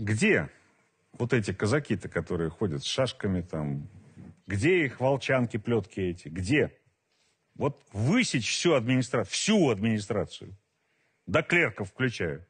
где вот эти казаки-то, которые ходят с шашками там, где их волчанки, плетки эти, где? Вот высечь всю администрацию, всю администрацию, до клерков включая.